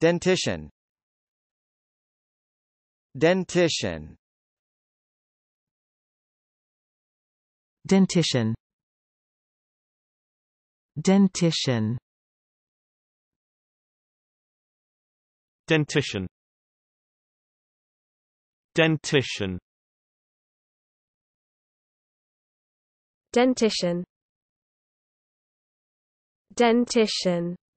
Dentition Dentition Dentition Dentition Dentition Dentition Dentition Dentition